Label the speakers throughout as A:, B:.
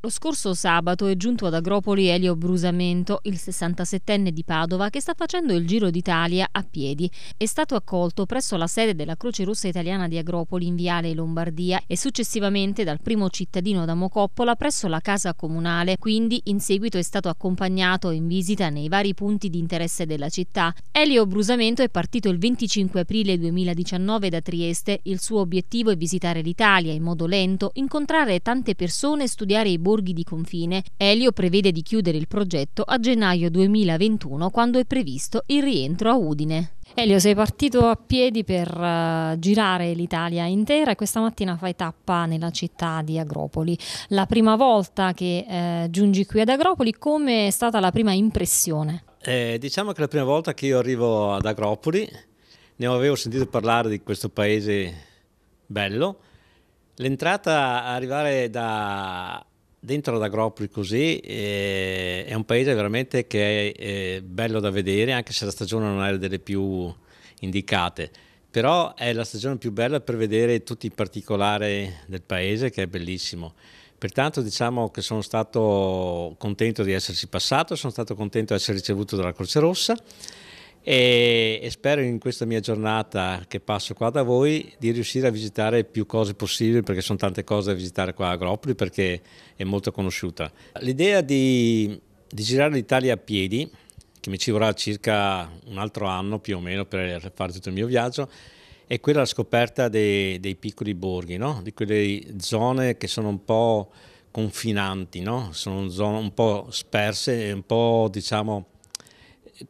A: Lo scorso sabato è giunto ad Agropoli Elio Brusamento, il 67enne di Padova, che sta facendo il giro d'Italia a piedi. È stato accolto presso la sede della Croce Rossa Italiana di Agropoli in Viale Lombardia e successivamente dal primo cittadino da Mocoppola presso la Casa Comunale, quindi in seguito è stato accompagnato in visita nei vari punti di interesse della città. Elio Brusamento è partito il 25 aprile 2019 da Trieste. Il suo obiettivo è visitare l'Italia in modo lento, incontrare tante persone e studiare i borghi di confine, Elio prevede di chiudere il progetto a gennaio 2021 quando è previsto il rientro a Udine. Elio, sei partito a piedi per eh, girare l'Italia intera e questa mattina fai tappa nella città di Agropoli. La prima volta che uh, giungi qui ad Agropoli, come è stata la prima impressione?
B: Eh, diciamo che è la prima volta che io arrivo ad Agropoli, ne avevo sentito parlare di questo paese bello. L'entrata, arrivare da dentro ad Agropoli così eh, è un paese veramente che è, è bello da vedere, anche se la stagione non è delle più indicate. Però è la stagione più bella per vedere tutti i particolari del paese, che è bellissimo. Pertanto diciamo che sono stato contento di esserci passato, sono stato contento di essere ricevuto dalla Croce Rossa e, e, spero in questa mia giornata che passo qua da voi di riuscire a visitare più cose possibili perché sono tante cose da visitare qua a Agropoli perché è molto conosciuta. L'idea di, di girare l'Italia a piedi, che mi ci vorrà circa un altro anno più o meno per fare tutto il mio viaggio, è quella la scoperta dei, dei piccoli borghi, no? di quelle zone che sono un po' confinanti, no? sono zone un po' sperse, un po' diciamo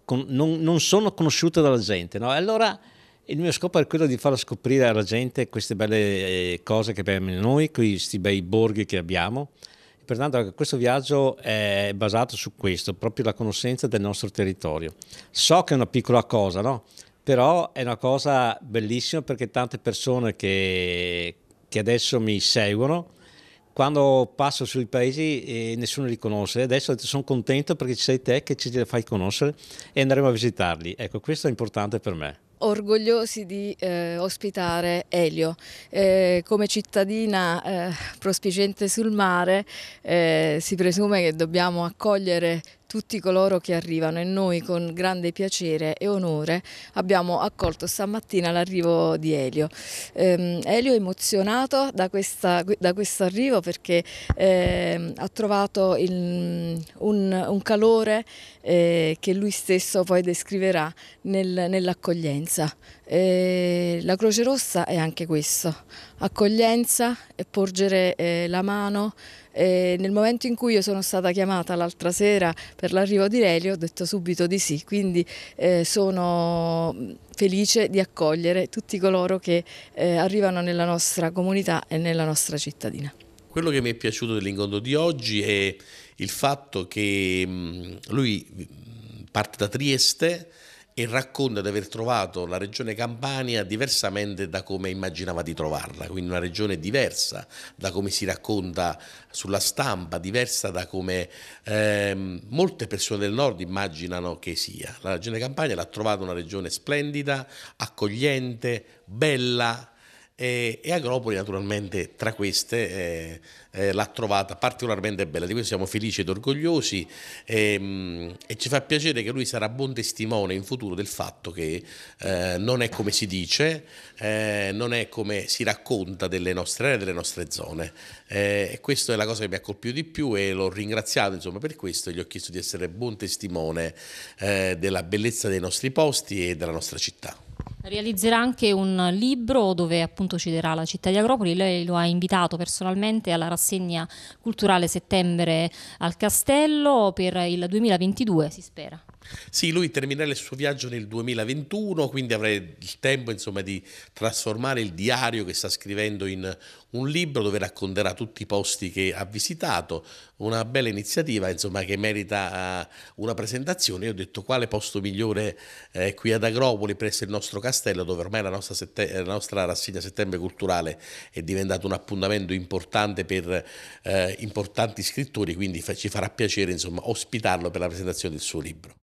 B: con, non, non, sono conosciute dalla gente. No? Allora il mio scopo è quello di far scoprire alla gente queste belle eh, cose che abbiamo noi, questi bei borghi che abbiamo. Pertanto questo viaggio è basato su questo, proprio la conoscenza del nostro territorio. So che è una piccola cosa, no? però è una cosa bellissima perché tante persone che, che adesso mi seguono quando passo sui paesi eh, nessuno li conosce, adesso sono contento perché ci sei te che ci fai conoscere e andremo a visitarli. Ecco, questo è importante per me
C: orgogliosi di eh, ospitare Elio. Eh, come cittadina eh, prospicente sul mare eh, si presume che dobbiamo accogliere tutti coloro che arrivano e noi con grande piacere e onore abbiamo accolto stamattina l'arrivo di Elio. Eh, Elio è emozionato da, questa, da questo arrivo perché eh, ha trovato il, mm, un, un, calore eh, che lui stesso poi descriverà nel, nell'accoglienza. Eh, la Croce Rossa è anche questo, accoglienza e porgere eh, la mano. Eh, nel momento in cui io sono stata chiamata l'altra sera per l'arrivo di Relio ho detto subito di sì, quindi eh, sono felice di accogliere tutti coloro che eh, arrivano nella nostra comunità e nella nostra cittadina.
D: Quello che mi è piaciuto dell'incontro di oggi è il fatto che mm, lui mm, parte da Trieste e racconta di aver trovato la regione Campania diversamente da come immaginava di trovarla, quindi una regione diversa da come si racconta sulla stampa, diversa da come ehm, molte persone del nord immaginano che sia. La regione Campania l'ha trovata una regione splendida, accogliente, bella, e, e Agropoli naturalmente tra queste eh, eh, l'ha trovata particolarmente bella, di questo siamo felici ed orgogliosi ehm, e ci fa piacere che lui sarà buon testimone in futuro del fatto che eh, non è come si dice, eh, non è come si racconta delle nostre aree, delle nostre zone eh, e questa è la cosa che mi ha colpito di più e l'ho ringraziato insomma, per questo, e gli ho chiesto di essere buon testimone eh, della bellezza dei nostri posti e della nostra città.
A: Realizzerà anche un libro dove appunto ci darà la città di Agropoli, lei lo ha invitato personalmente alla rassegna culturale settembre al Castello per il 2022 si spera.
D: Sì, lui terminerà il suo viaggio nel 2021, quindi avrà il tempo insomma, di trasformare il diario che sta scrivendo in un libro dove racconterà tutti i posti che ha visitato, una bella iniziativa insomma, che merita eh, una presentazione. Io ho detto quale posto migliore eh, qui ad Agropoli presso il nostro castello dove ormai la nostra, la nostra, rassegna settembre culturale è diventata un appuntamento importante per eh, importanti scrittori, quindi fa ci farà piacere insomma, ospitarlo per la presentazione del suo libro.